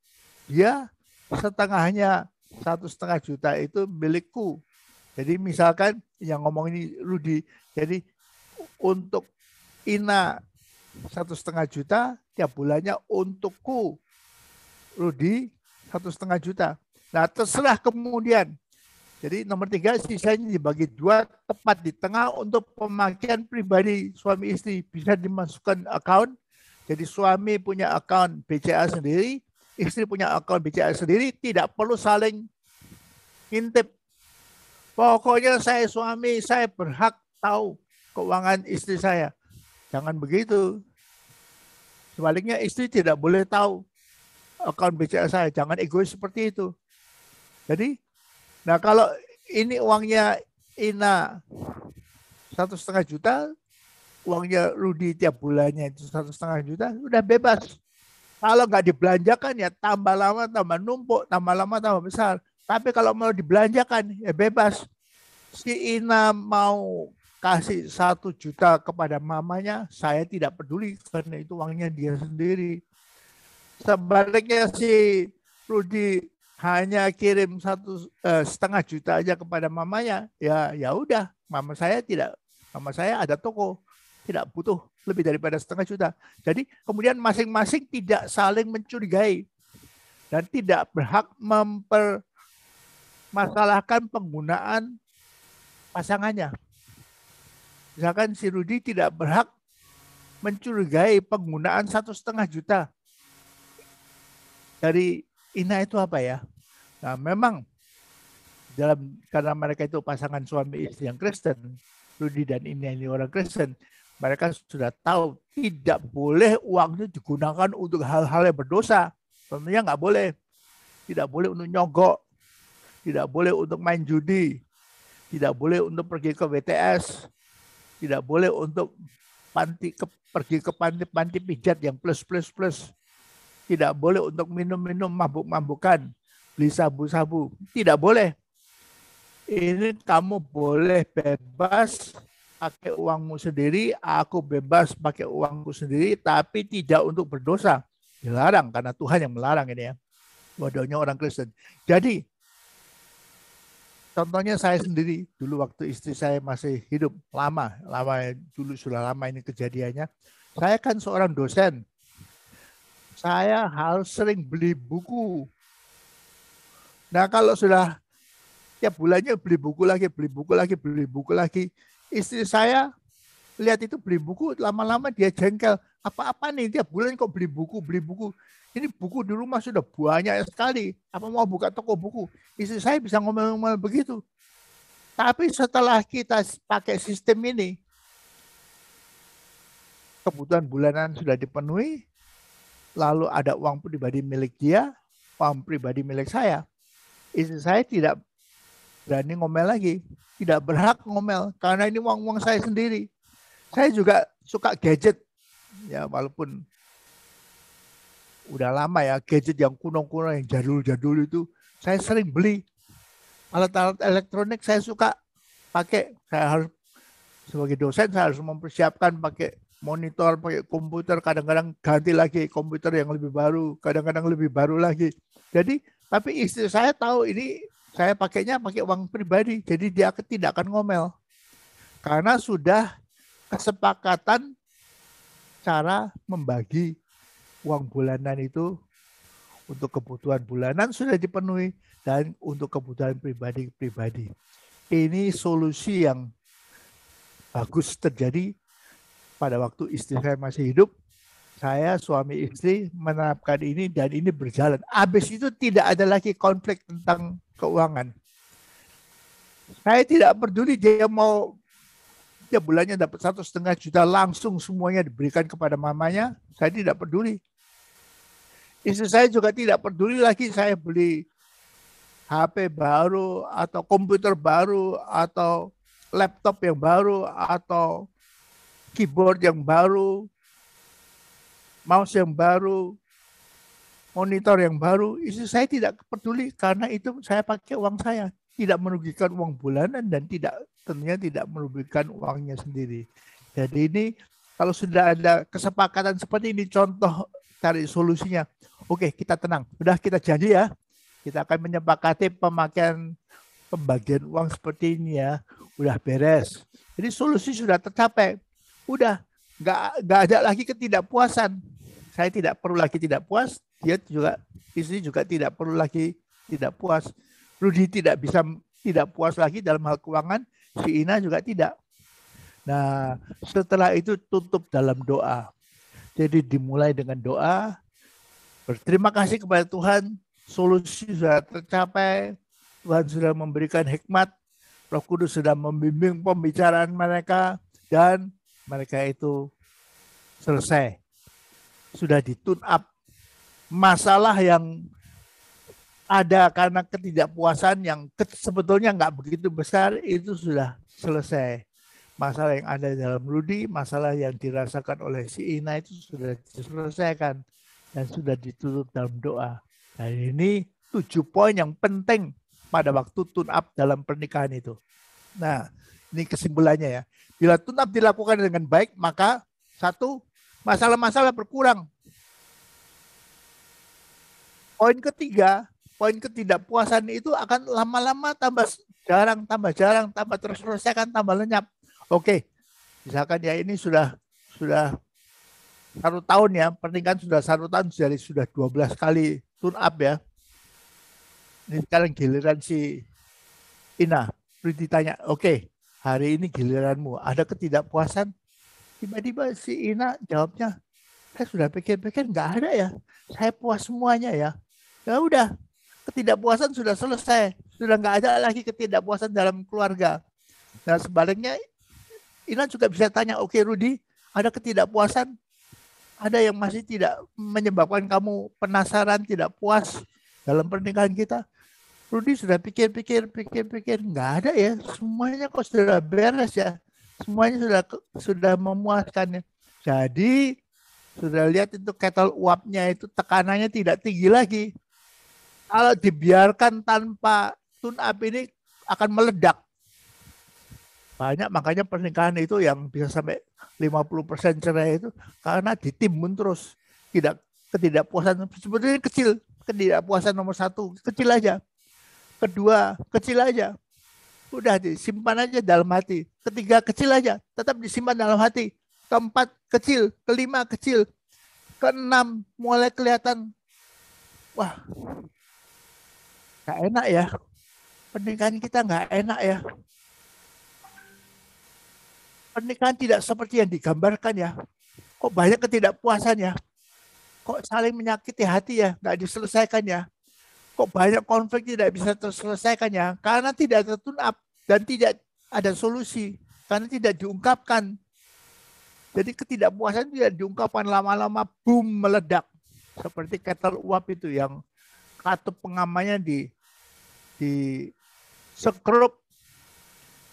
dia, setengahnya satu setengah juta itu milikku. Jadi misalkan yang ngomong ini Rudi, jadi untuk Ina satu setengah juta tiap bulannya untukku Rudi satu setengah juta nah terserah kemudian jadi nomor tiga sisanya dibagi dua tepat di tengah untuk pemakaian pribadi suami istri bisa dimasukkan account jadi suami punya account BCA sendiri istri punya account BCA sendiri tidak perlu saling intip pokoknya saya suami saya berhak tahu keuangan istri saya Jangan begitu. Sebaliknya istri tidak boleh tahu akun BCA saya. Jangan egois seperti itu. Jadi, nah kalau ini uangnya Ina satu setengah juta, uangnya Rudi tiap bulannya itu satu setengah juta, sudah bebas. Kalau nggak dibelanjakan ya tambah lama tambah numpuk, tambah lama tambah besar. Tapi kalau mau dibelanjakan ya bebas. Si Ina mau kasih satu juta kepada mamanya, saya tidak peduli karena itu uangnya dia sendiri. Sebaliknya si Rudi hanya kirim satu eh, setengah juta aja kepada mamanya, ya ya udah, mama saya tidak, mama saya ada toko, tidak butuh lebih daripada setengah juta. Jadi kemudian masing-masing tidak saling mencurigai dan tidak berhak mempermasalahkan penggunaan pasangannya. Misalkan si Rudi tidak berhak mencurigai penggunaan satu setengah juta dari Ina itu apa ya? Nah memang dalam karena mereka itu pasangan suami istri yang Kristen, Rudi dan Ina ini orang Kristen, mereka sudah tahu tidak boleh uangnya digunakan untuk hal-hal yang berdosa. Tentunya nggak boleh. Tidak boleh untuk nyogok, tidak boleh untuk main judi, tidak boleh untuk pergi ke WTS. Tidak boleh untuk panti ke, pergi ke panti-panti pijat yang plus plus plus. Tidak boleh untuk minum-minum mabuk-mabukan, beli sabu-sabu. Tidak boleh. Ini kamu boleh bebas pakai uangmu sendiri, aku bebas pakai uangku sendiri, tapi tidak untuk berdosa. Dilarang karena Tuhan yang melarang ini ya. Bodohnya orang Kristen. Jadi Contohnya saya sendiri dulu waktu istri saya masih hidup lama, lama dulu sudah lama ini kejadiannya. Saya kan seorang dosen. Saya harus sering beli buku. Nah kalau sudah tiap bulannya beli buku lagi, beli buku lagi, beli buku lagi. Istri saya lihat itu beli buku lama-lama dia jengkel apa-apa nih tiap bulan kok beli buku beli buku ini buku di rumah sudah banyak sekali apa mau buka toko buku istri saya bisa ngomel-ngomel begitu tapi setelah kita pakai sistem ini kebutuhan bulanan sudah dipenuhi lalu ada uang pribadi milik dia uang pribadi milik saya istri saya tidak berani ngomel lagi tidak berhak ngomel karena ini uang uang saya sendiri saya juga suka gadget. Ya, walaupun udah lama ya gadget yang kuno-kuno yang jadul-jadul itu saya sering beli alat-alat elektronik saya suka pakai saya harus sebagai dosen saya harus mempersiapkan pakai monitor pakai komputer kadang-kadang ganti lagi komputer yang lebih baru kadang-kadang lebih baru lagi jadi tapi istri saya tahu ini saya pakainya pakai uang pribadi jadi dia tidak akan ngomel karena sudah kesepakatan cara membagi uang bulanan itu untuk kebutuhan bulanan sudah dipenuhi dan untuk kebutuhan pribadi-pribadi. Ini solusi yang bagus terjadi pada waktu istri saya masih hidup. Saya suami istri menerapkan ini dan ini berjalan. Habis itu tidak ada lagi konflik tentang keuangan. Saya tidak peduli dia mau tiap bulannya dapat satu setengah juta langsung semuanya diberikan kepada mamanya, saya tidak peduli. Istri saya juga tidak peduli lagi saya beli HP baru atau komputer baru atau laptop yang baru atau keyboard yang baru, mouse yang baru, monitor yang baru, istri saya tidak peduli karena itu saya pakai uang saya tidak merugikan uang bulanan dan tidak tentunya tidak merugikan uangnya sendiri. Jadi ini kalau sudah ada kesepakatan seperti ini contoh cari solusinya. Oke, kita tenang. Sudah kita janji ya. Kita akan menyepakati pemakaian pembagian uang seperti ini ya. Udah beres. Jadi solusi sudah tercapai. Udah nggak nggak ada lagi ketidakpuasan. Saya tidak perlu lagi tidak puas, dia juga istri juga tidak perlu lagi tidak puas. Rudi tidak bisa tidak puas lagi dalam hal keuangan, si Ina juga tidak. Nah, setelah itu tutup dalam doa. Jadi dimulai dengan doa, berterima kasih kepada Tuhan, solusi sudah tercapai, Tuhan sudah memberikan hikmat, Roh Kudus sudah membimbing pembicaraan mereka, dan mereka itu selesai. Sudah ditun up. Masalah yang ada karena ketidakpuasan yang sebetulnya nggak begitu besar itu sudah selesai. Masalah yang ada dalam Rudi, masalah yang dirasakan oleh si Ina itu sudah diselesaikan dan sudah ditutup dalam doa. Dan ini tujuh poin yang penting pada waktu tune up dalam pernikahan itu. Nah, ini kesimpulannya ya. Bila tune up dilakukan dengan baik, maka satu, masalah-masalah berkurang. Poin ketiga, poin ketidakpuasan itu akan lama-lama tambah jarang, tambah jarang, tambah terus-terus akan ya tambah lenyap. Oke, misalkan ya ini sudah sudah satu tahun ya, pernikahan sudah satu tahun jadi sudah 12 kali turn up ya. Ini sekarang giliran si Ina, Priti tanya, oke okay, hari ini giliranmu, ada ketidakpuasan? Tiba-tiba si Ina jawabnya, saya sudah pikir-pikir nggak ada ya, saya puas semuanya ya. Ya udah, ketidakpuasan sudah selesai, sudah nggak ada lagi ketidakpuasan dalam keluarga. Dan sebaliknya, Ina juga bisa tanya, oke okay, Rudi, ada ketidakpuasan, ada yang masih tidak menyebabkan kamu penasaran, tidak puas dalam pernikahan kita. Rudi sudah pikir-pikir, pikir-pikir, nggak ada ya, semuanya kok sudah beres ya, semuanya sudah sudah memuaskan ya. Jadi sudah lihat itu kettle uapnya itu tekanannya tidak tinggi lagi kalau dibiarkan tanpa tune up ini akan meledak. Banyak makanya pernikahan itu yang bisa sampai 50% persen cerai itu karena ditimbun terus. Tidak ketidakpuasan sebetulnya kecil, ketidakpuasan nomor satu kecil aja. Kedua kecil aja. Udah disimpan aja dalam hati. Ketiga kecil aja, tetap disimpan dalam hati. Keempat kecil, kelima kecil, keenam mulai kelihatan wah nggak enak ya. Pernikahan kita nggak enak ya. Pernikahan tidak seperti yang digambarkan ya. Kok banyak ketidakpuasan ya. Kok saling menyakiti hati ya. Nggak diselesaikan ya. Kok banyak konflik tidak bisa terselesaikan ya. Karena tidak tertunap dan tidak ada solusi. Karena tidak diungkapkan. Jadi ketidakpuasan tidak diungkapkan lama-lama boom meledak seperti kettle uap itu yang katup pengamannya di di ya. sekrup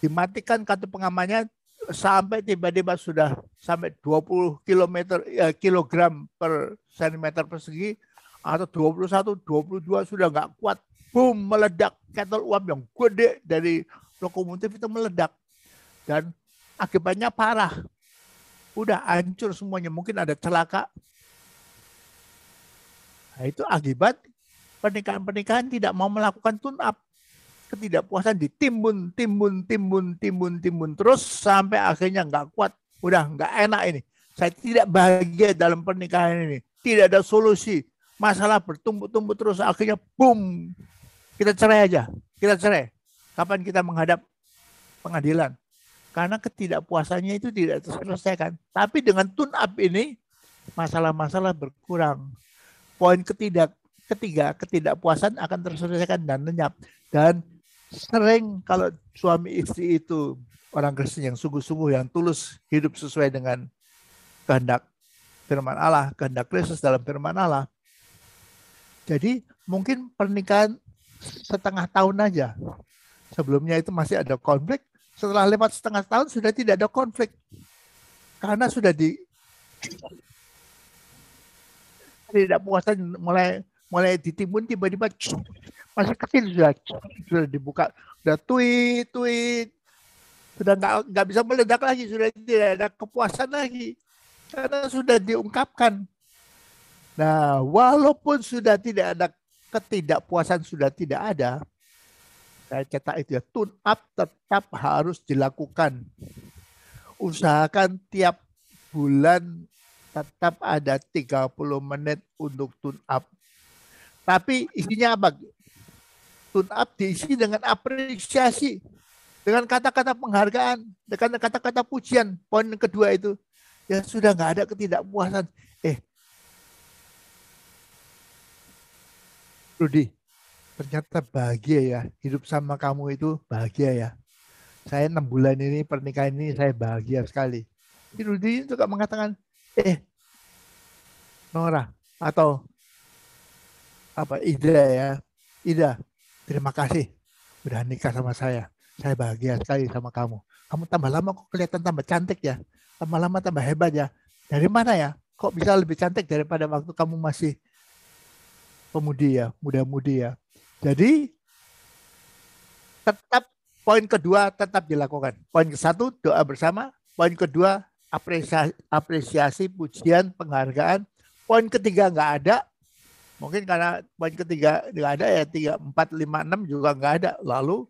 dimatikan kartu pengamannya sampai tiba-tiba sudah sampai 20 km eh, kilogram per sentimeter persegi atau 21 22 sudah nggak kuat boom meledak kettle uap yang gede dari lokomotif itu meledak dan akibatnya parah udah hancur semuanya mungkin ada celaka nah, itu akibat pernikahan-pernikahan tidak mau melakukan tune up. Ketidakpuasan ditimbun, timbun, timbun, timbun, timbun terus sampai akhirnya nggak kuat. Udah nggak enak ini. Saya tidak bahagia dalam pernikahan ini. Tidak ada solusi. Masalah bertumbuh-tumbuh terus akhirnya boom. Kita cerai aja. Kita cerai. Kapan kita menghadap pengadilan? Karena ketidakpuasannya itu tidak terselesaikan. Tapi dengan tune up ini masalah-masalah berkurang. Poin ketidak Ketiga, ketidakpuasan akan terselesaikan dan lenyap. Dan sering kalau suami istri itu orang Kristen yang sungguh-sungguh, yang tulus, hidup sesuai dengan kehendak firman Allah, kehendak Kristus dalam firman Allah. Jadi mungkin pernikahan setengah tahun aja. Sebelumnya itu masih ada konflik, setelah lewat setengah tahun sudah tidak ada konflik. Karena sudah di tidak puasan mulai mulai ditimbun tiba-tiba masih kecil sudah sudah dibuka sudah tweet tweet sudah nggak nggak bisa meledak lagi sudah tidak ada kepuasan lagi karena sudah diungkapkan nah walaupun sudah tidak ada ketidakpuasan sudah tidak ada saya cetak itu ya tune up tetap harus dilakukan usahakan tiap bulan tetap ada 30 menit untuk tune up tapi isinya apa? Tune up diisi dengan apresiasi, dengan kata-kata penghargaan, dengan kata-kata pujian. Poin kedua itu ya sudah nggak ada ketidakpuasan. Eh, Rudy, ternyata bahagia ya hidup sama kamu itu bahagia ya. Saya enam bulan ini pernikahan ini saya bahagia sekali. Rudi juga mengatakan, eh, Nora atau apa Ida ya. Ida, terima kasih udah nikah sama saya. Saya bahagia sekali sama kamu. Kamu tambah lama kok kelihatan tambah cantik ya. Tambah lama tambah hebat ya. Dari mana ya? Kok bisa lebih cantik daripada waktu kamu masih pemudi ya, muda-mudi ya. Jadi tetap poin kedua tetap dilakukan. Poin ke satu doa bersama, poin kedua apresiasi, apresiasi pujian, penghargaan. Poin ketiga nggak ada, Mungkin karena poin ketiga nggak ada ya tiga empat lima enam juga nggak ada. Lalu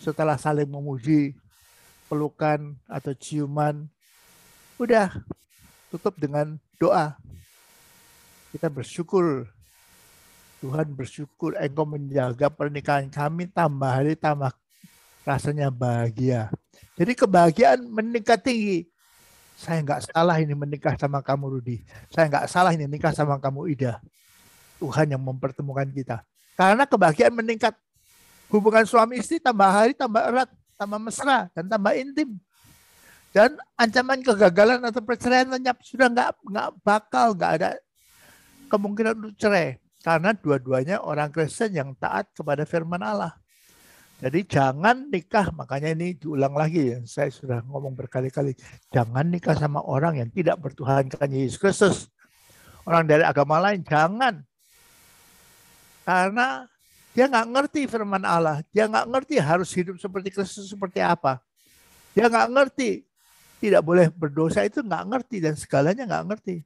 setelah saling memuji pelukan atau ciuman, udah tutup dengan doa. Kita bersyukur Tuhan bersyukur Engkau menjaga pernikahan kami tambah hari tambah rasanya bahagia. Jadi kebahagiaan meningkat tinggi. Saya nggak salah ini menikah sama kamu Rudi. Saya nggak salah ini nikah sama kamu Ida. Tuhan yang mempertemukan kita. Karena kebahagiaan meningkat. Hubungan suami istri tambah hari tambah erat, tambah mesra, dan tambah intim. Dan ancaman kegagalan atau perceraian lenyap sudah nggak nggak bakal nggak ada kemungkinan untuk cerai karena dua-duanya orang Kristen yang taat kepada firman Allah. Jadi jangan nikah, makanya ini diulang lagi, ya, saya sudah ngomong berkali-kali, jangan nikah sama orang yang tidak bertuhankan Yesus Kristus. Orang dari agama lain, jangan. Karena dia nggak ngerti firman Allah. Dia nggak ngerti harus hidup seperti Kristus seperti apa. Dia nggak ngerti. Tidak boleh berdosa itu nggak ngerti dan segalanya nggak ngerti.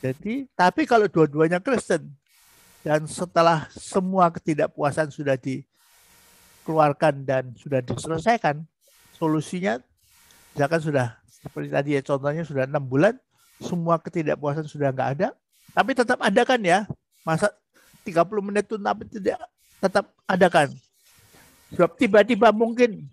Jadi, tapi kalau dua-duanya Kristen dan setelah semua ketidakpuasan sudah dikeluarkan dan sudah diselesaikan, solusinya misalkan sudah seperti tadi ya contohnya sudah enam bulan, semua ketidakpuasan sudah nggak ada, tapi tetap ada kan ya masa 30 menit itu tapi tidak tetap adakan. Sebab tiba-tiba mungkin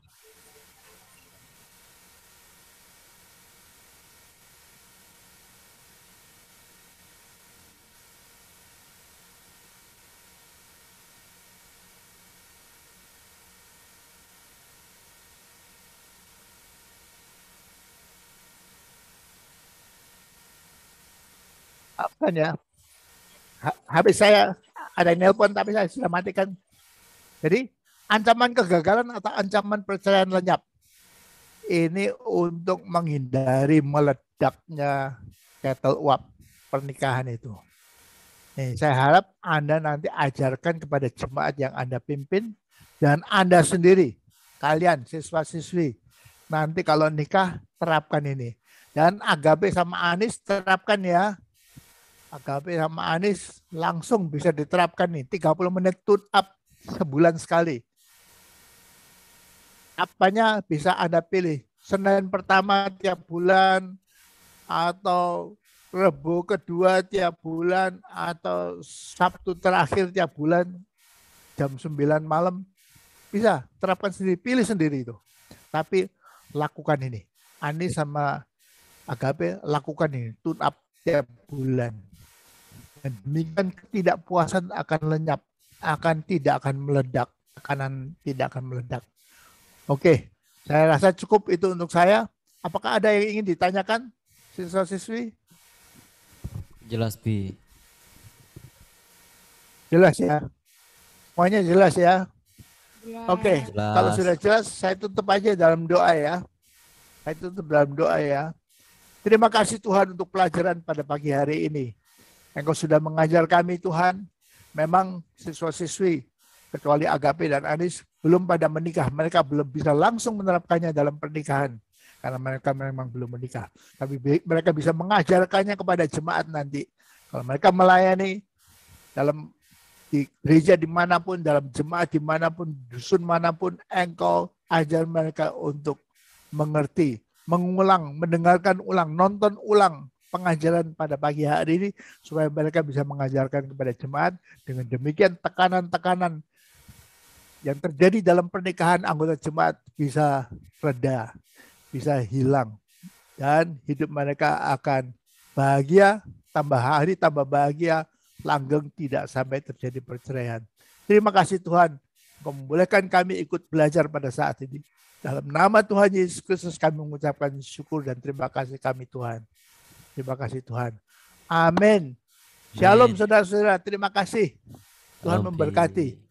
apa ya habis saya ada yang nelpon tapi saya sudah matikan. Jadi ancaman kegagalan atau ancaman perceraian lenyap ini untuk menghindari meledaknya kettle uap pernikahan itu. Nih, saya harap Anda nanti ajarkan kepada jemaat yang Anda pimpin dan Anda sendiri, kalian siswa-siswi, nanti kalau nikah terapkan ini. Dan Agape sama Anis terapkan ya agape sama Anis langsung bisa diterapkan nih 30 menit tune up sebulan sekali. Apanya bisa Anda pilih? Senin pertama tiap bulan atau Rebu kedua tiap bulan atau Sabtu terakhir tiap bulan jam 9 malam bisa terapkan sendiri pilih sendiri itu tapi lakukan ini Anis sama Agape lakukan ini tune up tiap bulan demikian ketidakpuasan akan lenyap, akan tidak akan meledak, tekanan tidak akan meledak. Oke, saya rasa cukup itu untuk saya. Apakah ada yang ingin ditanyakan siswa-siswi? Jelas, Bi. Jelas ya. Semuanya jelas ya. Oke, okay. kalau sudah jelas saya tutup aja dalam doa ya. Saya tutup dalam doa ya. Terima kasih Tuhan untuk pelajaran pada pagi hari ini. Engkau sudah mengajar kami Tuhan. Memang siswa-siswi kecuali Agape dan Anis belum pada menikah. Mereka belum bisa langsung menerapkannya dalam pernikahan karena mereka memang belum menikah. Tapi mereka bisa mengajarkannya kepada jemaat nanti. Kalau mereka melayani dalam di gereja dimanapun, dalam jemaat dimanapun, dusun manapun, engkau ajar mereka untuk mengerti, mengulang, mendengarkan ulang, nonton ulang pengajaran pada pagi hari ini supaya mereka bisa mengajarkan kepada jemaat. Dengan demikian tekanan-tekanan yang terjadi dalam pernikahan anggota jemaat bisa reda, bisa hilang. Dan hidup mereka akan bahagia, tambah hari tambah bahagia, langgeng tidak sampai terjadi perceraian. Terima kasih Tuhan, membolehkan kami ikut belajar pada saat ini. Dalam nama Tuhan Yesus Kristus kami mengucapkan syukur dan terima kasih kami Tuhan. Terima kasih Tuhan. Amin. Shalom saudara-saudara. Terima kasih. Tuhan okay. memberkati.